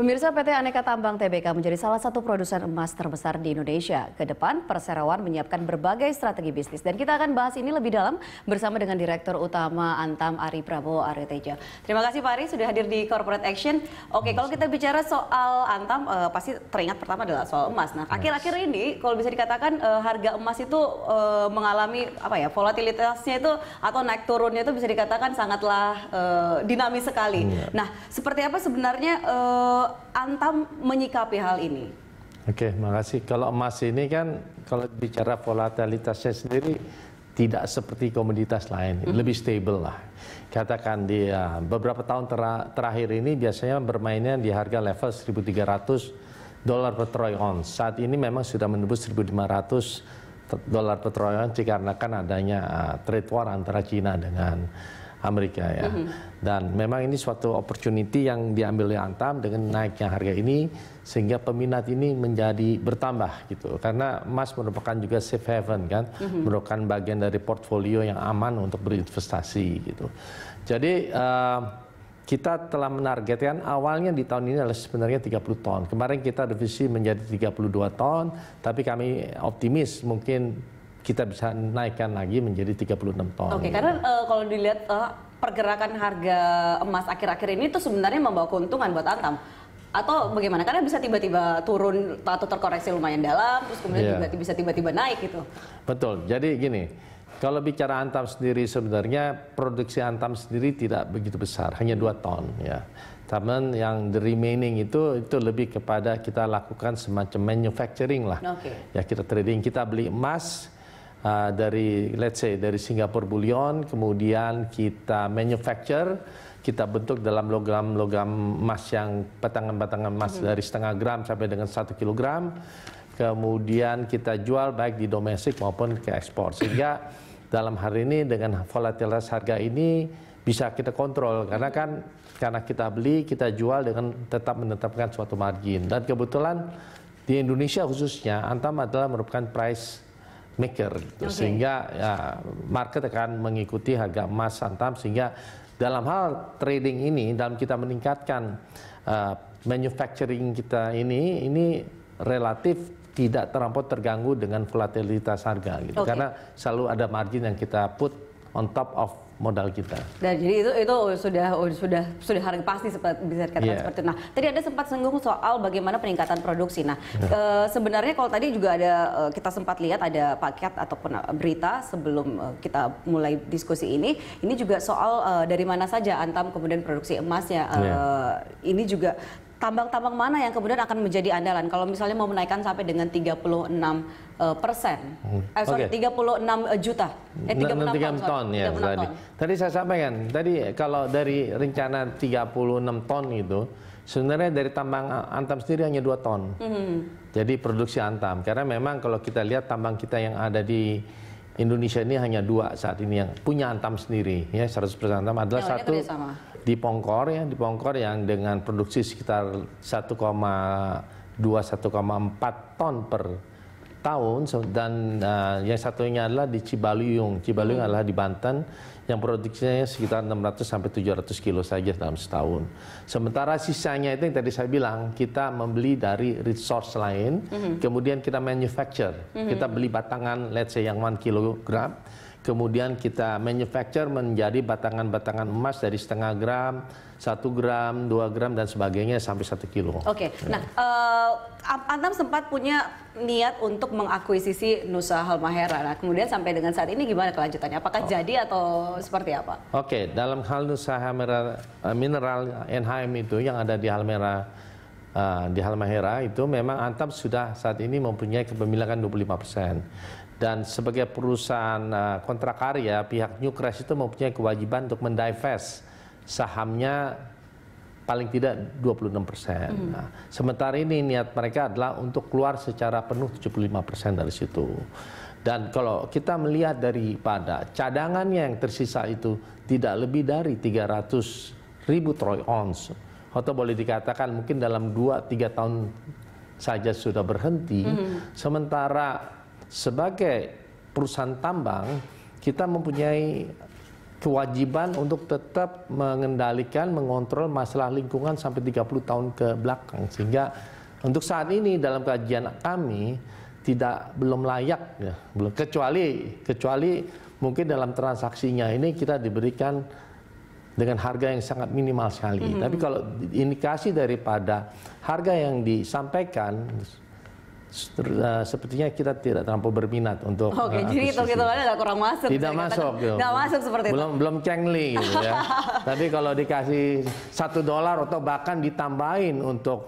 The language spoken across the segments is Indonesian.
Pemirsa PT Aneka Tambang TBK menjadi salah satu produsen emas terbesar di Indonesia. Kedepan perseroan menyiapkan berbagai strategi bisnis dan kita akan bahas ini lebih dalam bersama dengan Direktur Utama Antam Ari Prabowo Ariteja. Terima kasih Pak Ari sudah hadir di Corporate Action. Oke, kalau kita bicara soal Antam eh, pasti teringat pertama adalah soal emas. Nah, akhir-akhir ini kalau bisa dikatakan eh, harga emas itu eh, mengalami apa ya, volatilitasnya itu atau naik turunnya itu bisa dikatakan sangatlah eh, dinamis sekali. Iya. Nah, seperti apa sebenarnya eh, Antam menyikapi hal ini? Oke, makasih. Kalau emas ini kan kalau bicara volatilitasnya sendiri tidak seperti komoditas lain, mm -hmm. lebih stable lah. Katakan dia ya, beberapa tahun ter terakhir ini biasanya bermainnya di harga level 1.300 dolar per troy ounce. Saat ini memang sudah menembus 1.500 dolar per troy ounce dikarenakan adanya eh, trade war antara China dengan Amerika ya. Mm -hmm. Dan memang ini suatu opportunity yang diambil oleh Antam dengan naiknya harga ini sehingga peminat ini menjadi bertambah gitu. Karena emas merupakan juga safe haven kan, mm -hmm. merupakan bagian dari portfolio yang aman untuk berinvestasi gitu. Jadi uh, kita telah menargetkan awalnya di tahun ini adalah sebenarnya 30 ton. Kemarin kita revisi menjadi 32 ton, tapi kami optimis mungkin kita bisa naikkan lagi menjadi 36 ton. Oke, karena uh, kalau dilihat uh, pergerakan harga emas akhir-akhir ini itu sebenarnya membawa keuntungan buat Antam atau bagaimana? Karena bisa tiba-tiba turun atau terkoreksi lumayan dalam, terus kemudian yeah. tiba-tiba bisa tiba-tiba naik gitu. Betul. Jadi gini, kalau bicara Antam sendiri sebenarnya produksi Antam sendiri tidak begitu besar, hanya 2 ton ya. Taman yang the remaining itu itu lebih kepada kita lakukan semacam manufacturing lah. Okay. Ya kita trading, kita beli emas, uh, dari let's say dari Singapura Bullion, kemudian kita manufacture, kita bentuk dalam logam-logam emas yang batangan-batangan emas hmm. dari setengah gram sampai dengan satu kilogram, kemudian kita jual baik di domestik maupun ke ekspor sehingga dalam hari ini dengan volatilitas harga ini bisa kita kontrol karena kan karena kita beli kita jual dengan tetap menetapkan suatu margin dan kebetulan di Indonesia khususnya Antam adalah merupakan price maker gitu. okay. sehingga ya, market akan mengikuti harga emas santam sehingga dalam hal trading ini dalam kita meningkatkan uh, manufacturing kita ini ini relatif tidak terampot terganggu dengan volatilitas harga gitu okay. karena selalu ada margin yang kita put on top of modal kita. Dan jadi itu itu sudah sudah sudah harga pasti seperti bisa dikatakan yeah. seperti itu. Nah, tadi ada sempat senggung soal bagaimana peningkatan produksi. Nah, e, sebenarnya kalau tadi juga ada eh, kita sempat lihat ada paket ataupun eh, berita sebelum kita mulai diskusi ini, ini juga soal e, dari mana saja Antam kemudian produksi emasnya. E, yeah. Iya. Ini juga tambang-tambang mana yang kemudian akan menjadi andalan kalau misalnya mau menaikkan sampai dengan 36 uh, persen. Hmm. Eh, sorry, okay. 36 eh, juta. Eh, 36, 36 ton. ton ya, 36 tadi. ton. Tadi saya sampaikan, tadi kalau dari rencana 36 ton itu, sebenarnya dari tambang antam sendiri hanya 2 ton. Hmm. Jadi produksi antam. Karena memang kalau kita lihat tambang kita yang ada di Indonesia ini hanya dua saat ini yang punya antam sendiri ya 100% antam ya, adalah yang satu di Pongkor ya di Pongkor yang dengan produksi sekitar 1,2 1,4 ton per tahun dan uh, yang satunya adalah di Cibaluyung. Cibaluyung adalah di Banten yang produksinya sekitar 600 sampai 700 kilo saja dalam setahun. Sementara sisanya itu yang tadi saya bilang kita membeli dari resource lain, hmm. kemudian kita manufacture, hmm. kita beli batangan let's say yang 1 kilogram kemudian kita manufacture menjadi batangan-batangan emas dari setengah gram, satu gram, dua gram dan sebagainya sampai satu kilo. Oke, okay. ya. nah uh, Antam sempat punya niat untuk mengakuisisi Nusa Halmahera. Nah, kemudian sampai dengan saat ini gimana kelanjutannya? Apakah oh. jadi atau seperti apa? Oke, okay. dalam hal Nusa Halmahera eh, mineral NHM itu yang ada di Halmahera uh, di Halmahera itu memang Antam sudah saat ini mempunyai kepemilikan 25 persen dan sebagai perusahaan eh, kontrak karya pihak Newcrest itu mempunyai kewajiban untuk mendivest sahamnya paling tidak 26 persen. Hmm. Nah, sementara ini niat mereka adalah untuk keluar secara penuh 75 persen dari situ. Dan kalau kita melihat daripada cadangannya yang tersisa itu tidak lebih dari 300 ribu troy ons, atau boleh dikatakan mungkin dalam 2-3 tahun saja sudah berhenti. -hmm. Sementara sebagai perusahaan tambang kita mempunyai kewajiban untuk tetap mengendalikan, mengontrol masalah lingkungan sampai 30 tahun ke belakang sehingga untuk saat ini dalam kajian kami tidak belum layak ya, belum kecuali kecuali mungkin dalam transaksinya ini kita diberikan dengan harga yang sangat minimal sekali. Mm -hmm. Tapi kalau indikasi daripada harga yang disampaikan Eh, sepertinya kita tidak terlampau berminat untuk Oke, okay, eh, jadi itu kita nggak kurang masuk. Tidak masuk, gitu. masuk seperti belum, itu. Belum cengli gitu ya. Tapi kalau dikasih satu dolar atau bahkan ditambahin untuk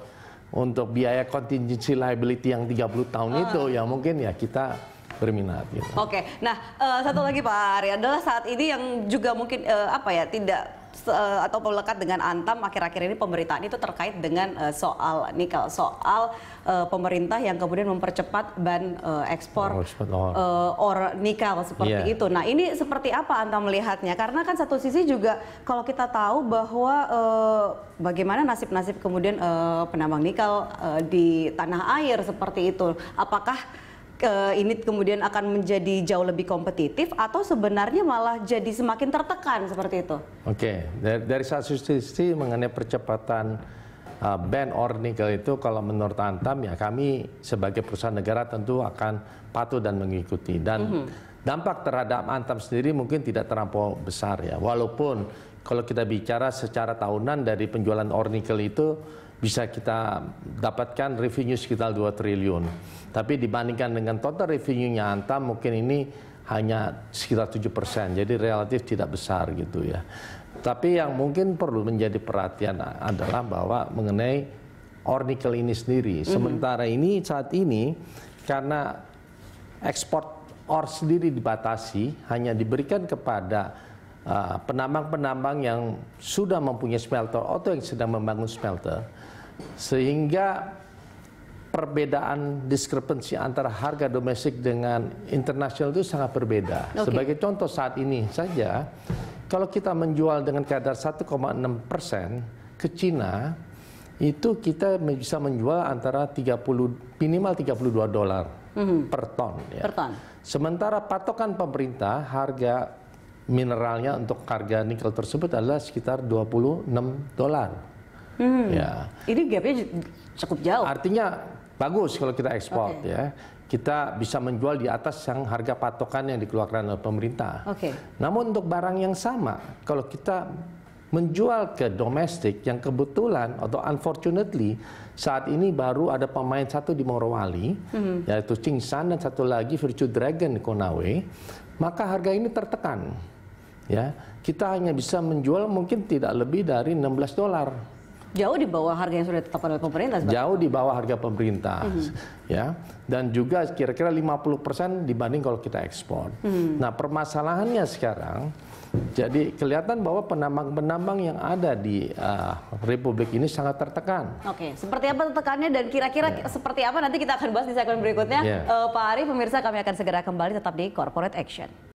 untuk biaya contingency liability yang 30 tahun uh. itu oh. ya mungkin ya kita berminat gitu. Oke. Okay. Nah, uh, satu lagi Pak Ari adalah saat ini yang juga mungkin uh, apa ya tidak Eh, atau melekat dengan Antam akhir-akhir ini pemberitaan itu terkait dengan uh, soal nikel, soal uh, pemerintah yang kemudian mempercepat ban uh, ekspor or. Uh, or nikel seperti yeah. itu. Nah, ini seperti apa Antam melihatnya? Karena kan satu sisi juga kalau kita tahu bahwa uh, bagaimana nasib-nasib kemudian uh, penambang nikel uh, di tanah air seperti itu. Apakah uh, ini kemudian akan menjadi jauh lebih kompetitif atau sebenarnya malah jadi semakin tertekan seperti itu? Oke, okay. dari, dari satu mengenai percepatan uh, ban ornikel itu kalau menurut Antam ya kami sebagai perusahaan negara tentu akan patuh dan mengikuti dan mm -hmm. dampak terhadap Antam sendiri mungkin tidak terlampau besar ya walaupun kalau kita bicara secara tahunan dari penjualan ornikel itu bisa kita dapatkan revenue sekitar 2 triliun. Tapi dibandingkan dengan total revenue-nya Antam mungkin ini hanya sekitar 7%. Jadi relatif tidak besar gitu ya. Tapi yang mungkin perlu menjadi perhatian adalah bahwa mengenai ornikel ini sendiri. Mhm. Sementara ini saat ini karena ekspor or sendiri dibatasi hanya diberikan kepada Ah, penambang-penambang yang sudah mempunyai smelter atau yang sedang membangun smelter sehingga perbedaan diskrepensi antara harga domestik dengan internasional itu sangat berbeda. Okay. Sebagai contoh saat ini saja kalau kita menjual dengan kadar 1,6 persen ke Cina itu kita bisa menjual antara 30 minimal 32 dolar mm -hmm. per ton ya. Per ton. Sementara patokan pemerintah harga mineralnya untuk harga nikel tersebut adalah sekitar 26 dolar. Hmm. Ya. Ini gapnya cukup jauh. Artinya bagus kalau kita ekspor okay. ya. Kita bisa menjual di atas yang harga patokan yang dikeluarkan oleh pemerintah. Okay. Namun untuk barang yang sama, kalau kita menjual ke domestik yang kebetulan atau unfortunately saat ini baru ada pemain satu di Morowali mm-hmm. yaitu Cingsan dan satu lagi Virtue Dragon di Konawe maka harga ini tertekan ya kita hanya bisa menjual mungkin tidak lebih dari 16 dolar. Jauh di bawah harga yang sudah ditetapkan oleh pemerintah. Sebab. Jauh di bawah harga pemerintah, mm -hmm. ya. Dan juga kira-kira 50% dibanding kalau kita ekspor. Mm -hmm. Nah, permasalahannya sekarang jadi kelihatan bahwa penambang-penambang yang ada di uh, Republik ini sangat tertekan. Oke, seperti apa tertekannya dan kira-kira yeah. seperti apa nanti kita akan bahas di segmen berikutnya. Yeah. Ya. Uh, Pak Ari, pemirsa kami akan segera kembali tetap di Corporate Action.